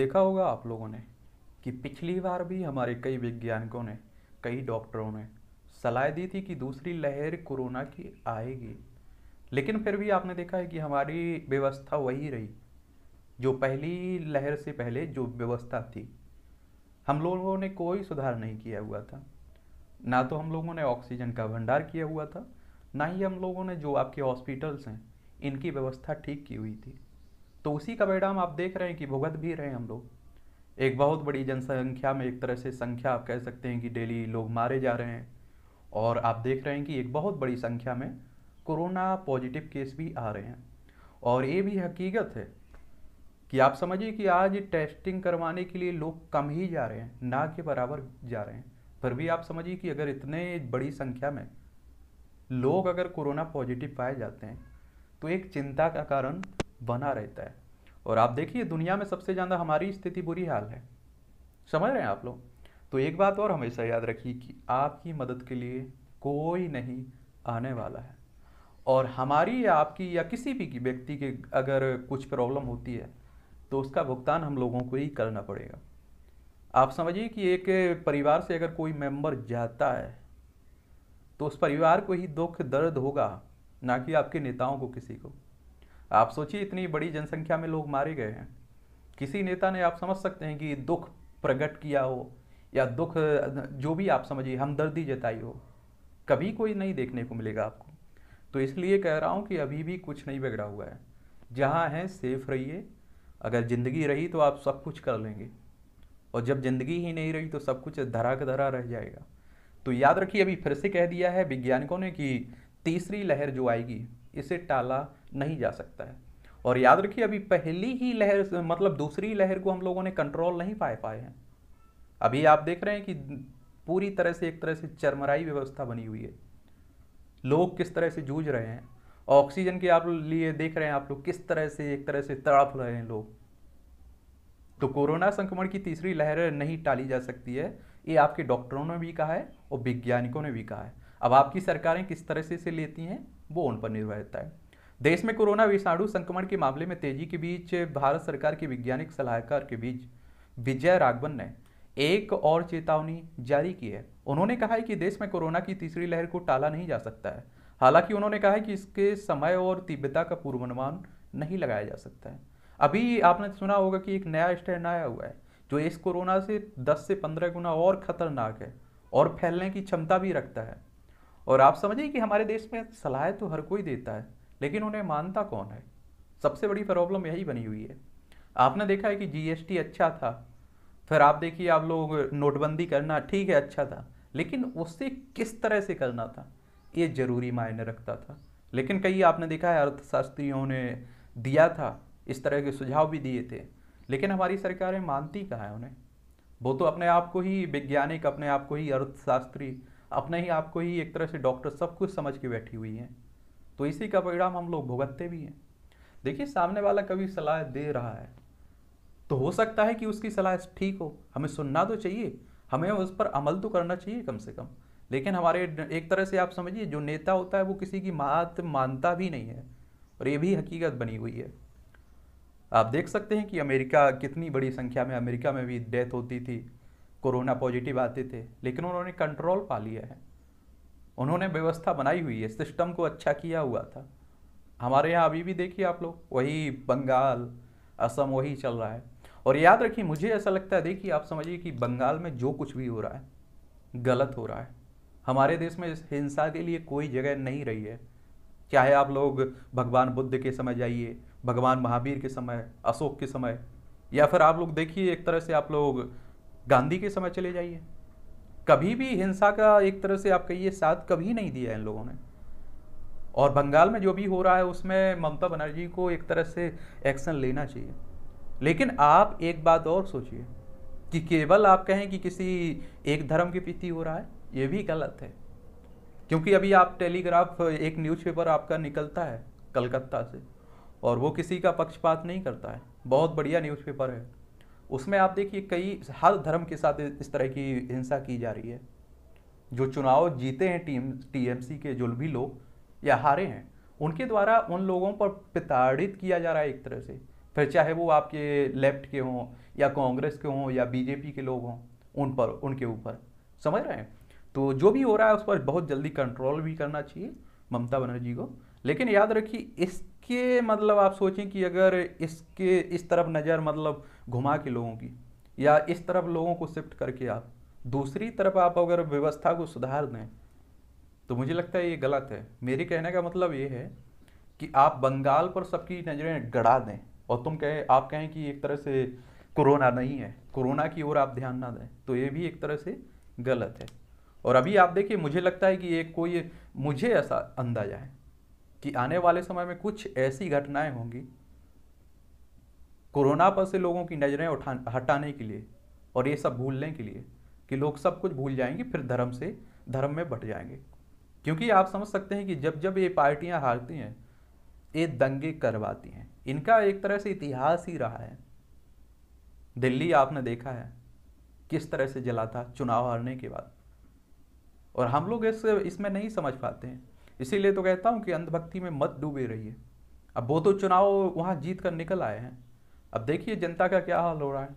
देखा होगा आप लोगों ने कि पिछली बार भी हमारे कई वैज्ञानिकों ने कई डॉक्टरों ने सलाह दी थी कि दूसरी लहर कोरोना की आएगी लेकिन फिर भी आपने देखा है कि हमारी व्यवस्था वही रही जो पहली लहर से पहले जो व्यवस्था थी हम लोगों ने कोई सुधार नहीं किया हुआ था ना तो हम लोगों ने ऑक्सीजन का भंडार किया हुआ था ना ही हम लोगों ने जो आपके हॉस्पिटल्स हैं इनकी व्यवस्था ठीक की हुई थी तो उसी का परिणाम आप देख रहे हैं कि भुगत भी रहे हम लोग एक बहुत बड़ी जनसंख्या में एक तरह से संख्या आप कह सकते हैं कि डेली लोग मारे जा रहे हैं और आप देख रहे हैं कि एक बहुत बड़ी संख्या में कोरोना पॉजिटिव केस भी आ रहे हैं और ये भी हकीकत है कि आप समझिए कि आज टेस्टिंग करवाने के लिए लोग कम ही जा रहे हैं ना के बराबर जा रहे हैं पर भी आप समझिए कि अगर इतने बड़ी संख्या में लोग अगर कोरोना पॉजिटिव पाए जाते हैं तो एक चिंता का कारण बना रहता है और आप देखिए दुनिया में सबसे ज़्यादा हमारी स्थिति बुरी हाल है समझ रहे हैं आप लोग तो एक बात और हमेशा याद रखिए कि आपकी मदद के लिए कोई नहीं आने वाला है और हमारी या आपकी या किसी भी व्यक्ति के अगर कुछ प्रॉब्लम होती है तो उसका भुगतान हम लोगों को ही करना पड़ेगा आप समझिए कि एक परिवार से अगर कोई मेंबर जाता है तो उस परिवार को ही दुख दर्द होगा ना कि आपके नेताओं को किसी को आप सोचिए इतनी बड़ी जनसंख्या में लोग मारे गए हैं किसी नेता ने आप समझ सकते हैं कि दुख प्रकट किया हो या दुख जो भी आप समझिए हमदर्दी जताई हो कभी कोई नहीं देखने को मिलेगा आपको तो इसलिए कह रहा हूँ कि अभी भी कुछ नहीं बिगड़ा हुआ है जहाँ हैं सेफ रहिए अगर ज़िंदगी रही तो आप सब कुछ कर लेंगे और जब ज़िंदगी ही नहीं रही तो सब कुछ धरा का धरा रह जाएगा तो याद रखिए अभी फिर से कह दिया है वैज्ञानिकों ने कि तीसरी लहर जो आएगी इसे टाला नहीं जा सकता है और याद रखिए अभी पहली ही लहर मतलब दूसरी लहर को हम लोगों ने कंट्रोल नहीं पाए पाए हैं अभी आप देख रहे हैं कि पूरी तरह से एक तरह से चरमराई व्यवस्था बनी हुई है लोग किस तरह से जूझ रहे हैं ऑक्सीजन के आप लिए देख रहे हैं आप लोग किस तरह से एक तरह से तड़प रहे हैं लोग तो कोरोना संक्रमण की तीसरी लहर नहीं टाली जा सकती है ये आपके डॉक्टरों ने भी कहा है और वैज्ञानिकों ने भी कहा है अब आपकी सरकारें किस तरह से इसे लेती हैं वो उन पर निर्भर रहता है देश में कोरोना विषाणु संक्रमण के मामले में तेजी के बीच भारत सरकार के वैज्ञानिक सलाहकार के बीच विजय राघवन ने एक और चेतावनी जारी की है उन्होंने कहा है कि देश में कोरोना की तीसरी लहर को टाला नहीं जा सकता है हालांकि उन्होंने कहा है कि इसके समय और तीव्रता का पूर्वानुमान नहीं लगाया जा सकता है अभी आपने सुना होगा कि एक नया स्टैंड आया हुआ है जो इस कोरोना से 10 से 15 गुना और खतरनाक है और फैलने की क्षमता भी रखता है और आप समझिए कि हमारे देश में सलाह तो हर कोई देता है लेकिन उन्हें मानता कौन है सबसे बड़ी प्रॉब्लम यही बनी हुई है आपने देखा है कि जीएसटी अच्छा था फिर आप देखिए आप लोग नोटबंदी करना ठीक है अच्छा था लेकिन उससे किस तरह से करना था ये जरूरी मायने रखता था लेकिन कई आपने देखा है अर्थशास्त्रियों ने दिया था इस तरह के सुझाव भी दिए थे लेकिन हमारी सरकारें मानती कहाँ है उन्हें वो तो अपने आप को ही वैज्ञानिक अपने आप को ही अर्थशास्त्री अपने ही आपको ही एक तरह से डॉक्टर सब कुछ समझ के बैठी हुई हैं तो इसी का परिणाम हम लोग भुगतते भी हैं देखिए सामने वाला कभी सलाह दे रहा है तो हो सकता है कि उसकी सलाह ठीक हो हमें सुनना तो चाहिए हमें उस पर अमल तो करना चाहिए कम से कम लेकिन हमारे एक तरह से आप समझिए जो नेता होता है वो किसी की बात मानता भी नहीं है और ये भी हकीकत बनी हुई है आप देख सकते हैं कि अमेरिका कितनी बड़ी संख्या में अमेरिका में भी डेथ होती थी कोरोना पॉजिटिव आते थे लेकिन उन्होंने कंट्रोल पा लिया है उन्होंने व्यवस्था बनाई हुई है सिस्टम को अच्छा किया हुआ था हमारे यहाँ अभी भी देखिए आप लोग वही बंगाल असम वही चल रहा है और याद रखिए मुझे ऐसा लगता है देखिए आप समझिए कि बंगाल में जो कुछ भी हो रहा है गलत हो रहा है हमारे देश में हिंसा के लिए कोई जगह नहीं रही है चाहे आप लोग भगवान बुद्ध के समय जाइए भगवान महावीर के समय अशोक के समय या फिर आप लोग देखिए एक तरह से आप लोग गांधी के समय चले जाइए कभी भी हिंसा का एक तरह से आप कहिए साथ कभी नहीं दिया इन लोगों ने और बंगाल में जो भी हो रहा है उसमें ममता बनर्जी को एक तरह से एक्शन लेना चाहिए लेकिन आप एक बात और सोचिए कि केवल आप कहें कि किसी एक धर्म के प्रति हो रहा है ये भी गलत है क्योंकि अभी आप टेलीग्राफ एक न्यूज़पेपर आपका निकलता है कलकत्ता से और वो किसी का पक्षपात नहीं करता है बहुत बढ़िया न्यूज़पेपर है उसमें आप देखिए कई हर धर्म के साथ इस तरह की हिंसा की जा रही है जो चुनाव जीते हैं टीम टीएमसी के जो भी लोग या हारे हैं उनके द्वारा उन लोगों पर प्रताड़ित किया जा रहा है एक तरह से फिर चाहे वो आपके लेफ्ट के हों या कांग्रेस के हों या बीजेपी के लोग हों उन पर उनके ऊपर समझ रहे हैं तो जो भी हो रहा है उस पर बहुत जल्दी कंट्रोल भी करना चाहिए ममता बनर्जी को लेकिन याद रखिए इसके मतलब आप सोचें कि अगर इसके इस तरफ नज़र मतलब घुमा के लोगों की या इस तरफ लोगों को शिफ्ट करके आप दूसरी तरफ आप अगर व्यवस्था को सुधार दें तो मुझे लगता है ये गलत है मेरे कहने का मतलब ये है कि आप बंगाल पर सबकी नज़रें गड़ा दें और तुम कहें आप कहें कि एक तरह से कोरोना नहीं है कोरोना की ओर आप ध्यान ना दें तो ये भी एक तरह से गलत है और अभी आप देखिए मुझे लगता है कि एक कोई मुझे ऐसा अंदाजा है कि आने वाले समय में कुछ ऐसी घटनाएं होंगी कोरोना पर से लोगों की नज़रें उठा हटाने के लिए और ये सब भूलने के लिए कि लोग सब कुछ भूल जाएंगे फिर धर्म से धर्म में बट जाएंगे क्योंकि आप समझ सकते हैं कि जब जब ये पार्टियां हारती हैं ये दंगे करवाती हैं इनका एक तरह से इतिहास ही रहा है दिल्ली आपने देखा है किस तरह से जला था चुनाव हारने के बाद और हम लोग इस इसमें नहीं समझ पाते हैं इसीलिए तो कहता हूँ कि अंधभक्ति में मत डूबे रहिए अब वो तो चुनाव वहाँ जीत कर निकल आए हैं अब देखिए जनता का क्या हाल हो रहा है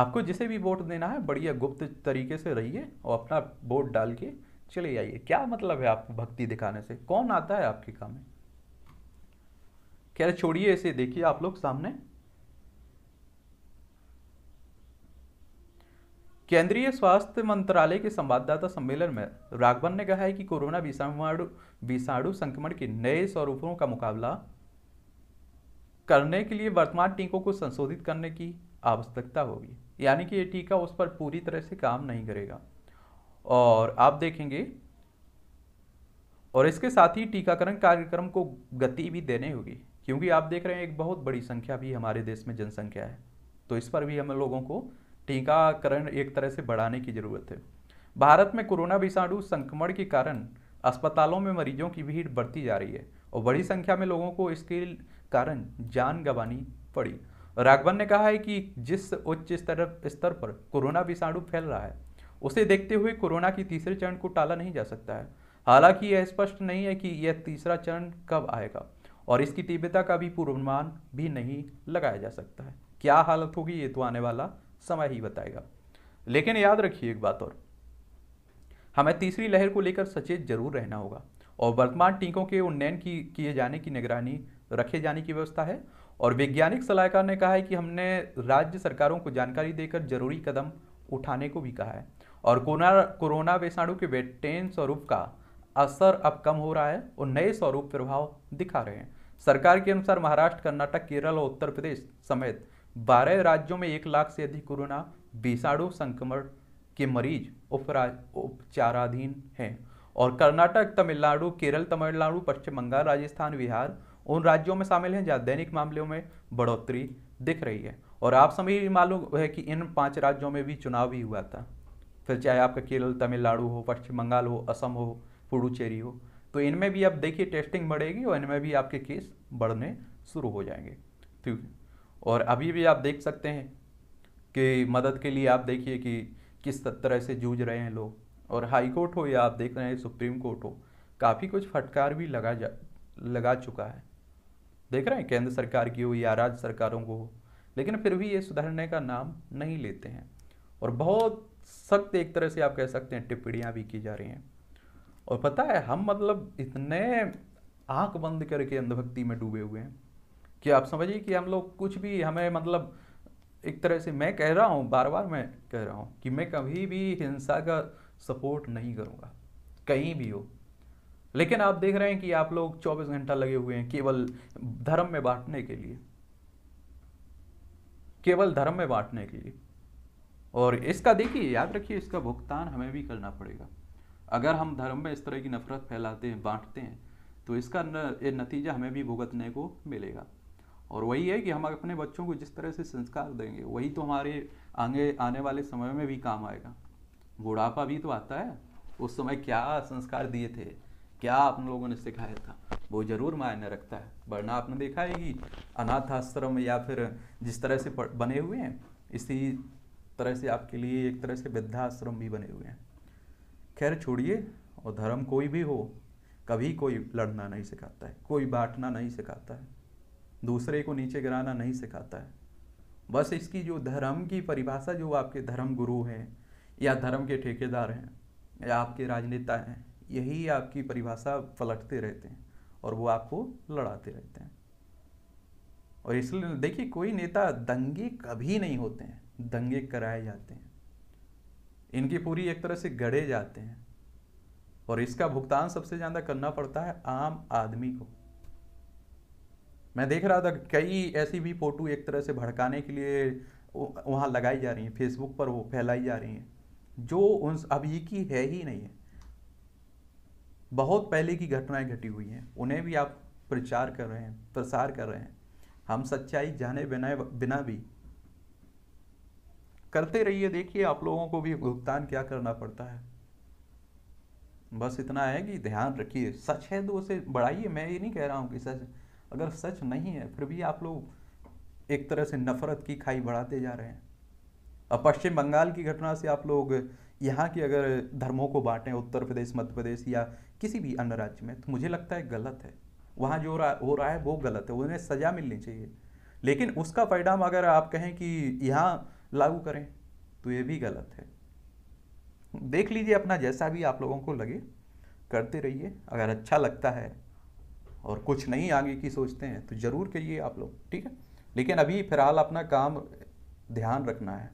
आपको जिसे भी वोट देना है बढ़िया गुप्त तरीके से रहिए और अपना वोट डाल के चले जाइए क्या मतलब है आपको भक्ति दिखाने से कौन आता है आपके काम में खैर छोड़िए इसे देखिए आप लोग सामने केंद्रीय स्वास्थ्य मंत्रालय के संवाददाता सम्मेलन में राघवन ने कहा है कि कोरोना विषाणु विषाणु संक्रमण के नए स्वरूपों का मुकाबला करने के लिए वर्तमान टीकों को संशोधित करने की आवश्यकता होगी यानी कि ये टीका उस पर पूरी तरह से काम नहीं करेगा और आप देखेंगे और इसके साथ ही टीकाकरण कार्यक्रम को गति भी देने होगी क्योंकि आप देख रहे हैं एक बहुत बड़ी संख्या भी हमारे देश में जनसंख्या है तो इस पर भी हम लोगों को टीकाकरण एक तरह से बढ़ाने की ज़रूरत है भारत में कोरोना विषाणु संक्रमण के कारण अस्पतालों में मरीजों की भीड़ बढ़ती जा रही है और बड़ी संख्या में लोगों को इसके कारण जान गंवानी पड़ी राघवन ने कहा है कि जिस उच्च स्तर स्तर पर कोरोना विषाणु फैल रहा है उसे देखते हुए कोरोना की तीसरे चरण को टाला नहीं जा सकता है हालांकि यह स्पष्ट नहीं है कि यह तीसरा चरण कब आएगा और इसकी तीव्रता का भी पूर्वानुमान भी नहीं लगाया जा सकता है क्या हालत होगी ये तो आने वाला समय ही बताएगा लेकिन याद रखिए एक बात और हमें तीसरी लहर को लेकर सचेत जरूर रहना होगा और वर्तमान टीकों के उन्नयन की किए जाने की निगरानी रखे जाने की व्यवस्था है और वैज्ञानिक सलाहकार ने कहा है कि हमने राज्य सरकारों को जानकारी देकर जरूरी कदम उठाने को भी कहा है और कोरोना वैषाणु के बेटेन स्वरूप का असर अब कम हो रहा है और नए स्वरूप प्रभाव दिखा रहे हैं सरकार के अनुसार महाराष्ट्र कर्नाटक केरल और उत्तर प्रदेश समेत बारह राज्यों में एक लाख से अधिक कोरोना विषाणु संक्रमण के मरीज उपचाराधीन हैं और कर्नाटक तमिलनाडु केरल तमिलनाडु पश्चिम बंगाल राजस्थान बिहार उन राज्यों में शामिल हैं जहाँ दैनिक मामलों में बढ़ोतरी दिख रही है और आप सभी मालूम है कि इन पाँच राज्यों में भी चुनाव ही हुआ था फिर चाहे आपका केरल तमिलनाडु हो पश्चिम बंगाल हो असम हो पुडुचेरी हो तो इनमें भी आप देखिए टेस्टिंग बढ़ेगी और इनमें भी आपके केस बढ़ने शुरू हो जाएंगे ठीक और अभी भी आप देख सकते हैं कि मदद के लिए आप देखिए कि किस तरह से जूझ रहे हैं लोग और हाई कोर्ट हो या आप देख रहे हैं सुप्रीम कोर्ट हो काफ़ी कुछ फटकार भी लगा जा लगा चुका है देख रहे हैं केंद्र सरकार की हो या राज्य सरकारों को लेकिन फिर भी ये सुधारने का नाम नहीं लेते हैं और बहुत सख्त एक तरह से आप कह सकते हैं टिप्पणियाँ भी की जा रही हैं और पता है हम मतलब इतने आंख बंद करके अंधभक्ति में डूबे हुए हैं कि आप समझिए कि हम लोग कुछ भी हमें मतलब एक तरह से मैं कह रहा हूँ बार बार मैं कह रहा हूँ कि मैं कभी भी हिंसा का सपोर्ट नहीं करूँगा कहीं भी हो लेकिन आप देख रहे हैं कि आप लोग 24 घंटा लगे हुए हैं केवल धर्म में बांटने के लिए केवल धर्म में बांटने के लिए और इसका देखिए याद रखिए इसका भुगतान हमें भी करना पड़ेगा अगर हम धर्म में इस तरह की नफरत फैलाते हैं बांटते हैं तो इसका नतीजा हमें भी भुगतने को मिलेगा और वही है कि हम अपने बच्चों को जिस तरह से संस्कार देंगे वही तो हमारे आगे आने वाले समय में भी काम आएगा बुढ़ापा भी तो आता है उस समय क्या संस्कार दिए थे क्या आप लोगों ने सिखाया था वो जरूर मायने रखता है वरना आपने देखा है कि अनाथ आश्रम या फिर जिस तरह से बने हुए हैं इसी तरह से आपके लिए एक तरह से वृद्धाश्रम भी बने हुए हैं खैर छोड़िए और धर्म कोई भी हो कभी कोई लड़ना नहीं सिखाता है कोई बांटना नहीं सिखाता है दूसरे को नीचे गिराना नहीं सिखाता है बस इसकी जो धर्म की परिभाषा जो आपके धर्म गुरु हैं या धर्म के ठेकेदार हैं या आपके राजनेता हैं यही आपकी परिभाषा पलटते रहते हैं और वो आपको लड़ाते रहते हैं और इसलिए देखिए कोई नेता दंगे कभी नहीं होते हैं दंगे कराए जाते हैं इनकी पूरी एक तरह से गढ़े जाते हैं और इसका भुगतान सबसे ज़्यादा करना पड़ता है आम आदमी को मैं देख रहा था कई ऐसी भी फ़ोटो एक तरह से भड़काने के लिए वहां लगाई जा रही है फेसबुक पर वो फैलाई जा रही है जो उन अभी की है ही नहीं है बहुत पहले की घटनाएं घटी हुई हैं उन्हें भी आप प्रचार कर रहे हैं प्रसार कर रहे हैं हम सच्चाई जाने बिना बिना भी करते रहिए देखिए आप लोगों को भी भुगतान क्या करना पड़ता है बस इतना है कि ध्यान रखिए सच है तो उसे बढ़ाइए मैं ये नहीं कह रहा हूँ कि सच अगर सच नहीं है फिर भी आप लोग एक तरह से नफरत की खाई बढ़ाते जा रहे हैं अब पश्चिम बंगाल की घटना से आप लोग यहाँ की अगर धर्मों को बांटें उत्तर प्रदेश मध्य प्रदेश या किसी भी अन्य राज्य में तो मुझे लगता है गलत है वहाँ जो हो रहा है वो गलत है उन्हें सज़ा मिलनी चाहिए लेकिन उसका परिणाम अगर आप कहें कि यहाँ लागू करें तो ये भी गलत है देख लीजिए अपना जैसा भी आप लोगों को लगे करते रहिए अगर अच्छा लगता है और कुछ नहीं आगे की सोचते हैं तो ज़रूर करिए आप लोग ठीक है लेकिन अभी फ़िलहाल अपना काम ध्यान रखना है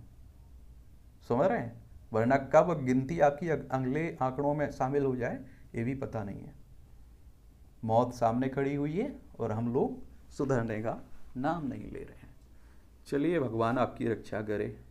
समझ रहे हैं वरना कब गिनती आपकी अगले आंकड़ों में शामिल हो जाए ये भी पता नहीं है मौत सामने खड़ी हुई है और हम लोग सुधरने का नाम नहीं ले रहे हैं चलिए भगवान आपकी रक्षा करे